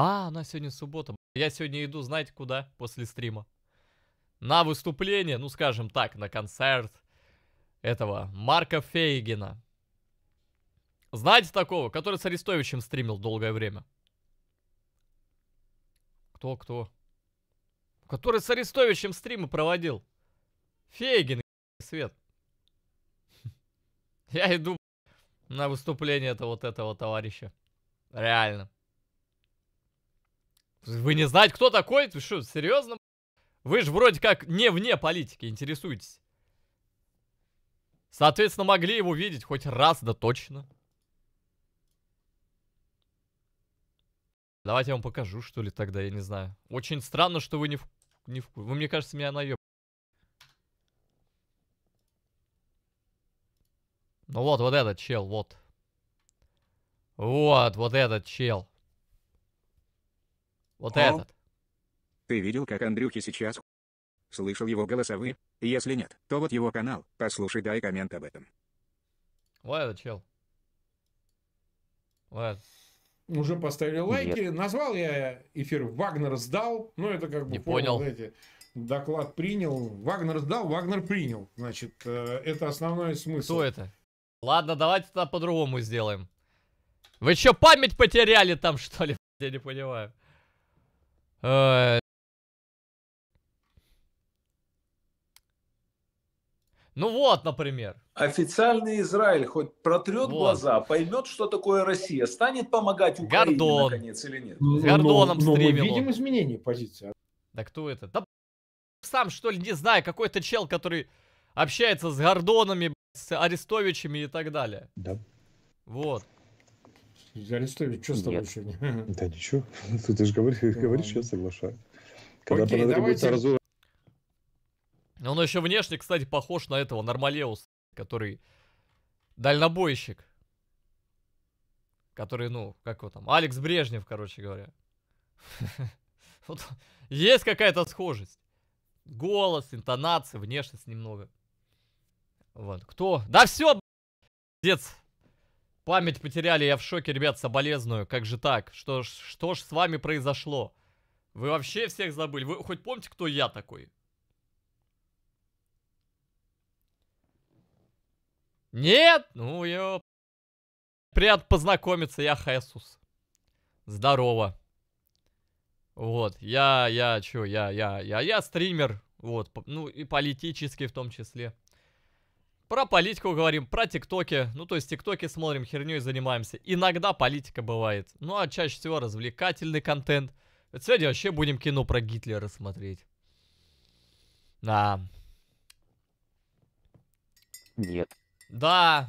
А, она сегодня суббота. Я сегодня иду, знаете куда, после стрима? На выступление, ну скажем так, на концерт этого Марка Фейгина. Знаете такого, который с Арестовичем стримил долгое время? Кто-кто? Который с Арестовичем стримы проводил. Фейгин, свет. «Хм, я иду на выступление этого вот этого товарища. Реально. Вы не знаете, кто такой? Ты что, серьезно? Вы же вроде как не вне политики интересуетесь. Соответственно, могли его видеть хоть раз, да точно. Давайте я вам покажу, что ли, тогда, я не знаю. Очень странно, что вы не в... Не в... Вы, мне кажется, меня наеб... Ну вот, вот этот чел, вот. Вот, вот этот чел. Вот О. этот. Ты видел, как Андрюхи сейчас? Слышал его голосовые? Если нет, то вот его канал. Послушай, дай коммент об этом. Вот этот чел. Вот. Уже поставили лайки. Нет. Назвал я эфир «Вагнер сдал». Ну, это как бы... Не понял. понял. Знаете, доклад принял. Вагнер сдал, Вагнер принял. Значит, э, это основной смысл. Кто это? Ладно, давайте тогда по-другому сделаем. Вы еще память потеряли там, что ли? Я не понимаю. Э, ну вот, например. Официальный Израиль хоть протрет вот. глаза, поймет, что такое Россия, станет помогать Украине, Гордон. наконец, или нет? Ну, с Гордоном но, ну, Но ну, мы видим изменение позиции. Да кто это? Да сам, что ли, не знаю, какой-то чел, который общается с Гордонами, с Арестовичами и так далее. Да. Вот. Арестович, что с тобой сегодня? Да ничего. Ты же говоришь, ну, говоришь я соглашаюсь. Когда Окей, давайте... разу... Он еще внешне, кстати, похож на этого Нормалеус, который дальнобойщик. Который, ну, как его там, Алекс Брежнев, короче говоря. Вот есть какая-то схожесть. Голос, интонация, внешность немного. Вот, кто? Да все, дец, Память потеряли, я в шоке, ребят, соболезную. Как же так? Что, что ж с вами произошло? Вы вообще всех забыли? Вы хоть помните, кто я такой? Нет? Ну, ё... Прият познакомиться, я Хесус. Здорово. Вот, я, я, чё, я, я, я, я стример, вот, ну и политический в том числе. Про политику говорим, про тиктоки. Ну, то есть тиктоки смотрим, херней занимаемся. Иногда политика бывает. Ну, а чаще всего развлекательный контент. Сегодня вообще будем кино про Гитлера смотреть. Да. Нет. Да.